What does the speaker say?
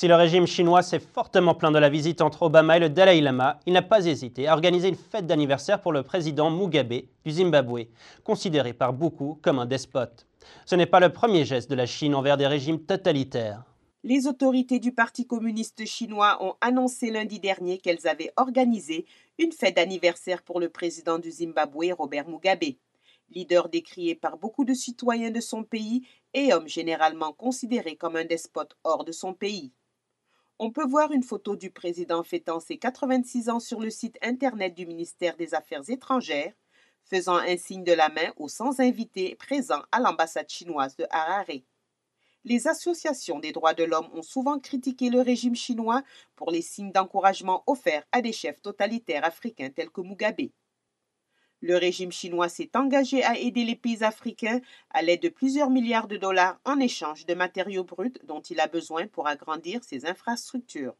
Si le régime chinois s'est fortement plaint de la visite entre Obama et le Dalai Lama, il n'a pas hésité à organiser une fête d'anniversaire pour le président Mugabe du Zimbabwe, considéré par beaucoup comme un despote. Ce n'est pas le premier geste de la Chine envers des régimes totalitaires. Les autorités du Parti communiste chinois ont annoncé lundi dernier qu'elles avaient organisé une fête d'anniversaire pour le président du Zimbabwe, Robert Mugabe. Leader décrié par beaucoup de citoyens de son pays et homme généralement considéré comme un despote hors de son pays. On peut voir une photo du président fêtant ses 86 ans sur le site Internet du ministère des Affaires étrangères, faisant un signe de la main aux 100 invités présents à l'ambassade chinoise de Harare. Les associations des droits de l'homme ont souvent critiqué le régime chinois pour les signes d'encouragement offerts à des chefs totalitaires africains tels que Mugabe. Le régime chinois s'est engagé à aider les pays africains à l'aide de plusieurs milliards de dollars en échange de matériaux bruts dont il a besoin pour agrandir ses infrastructures.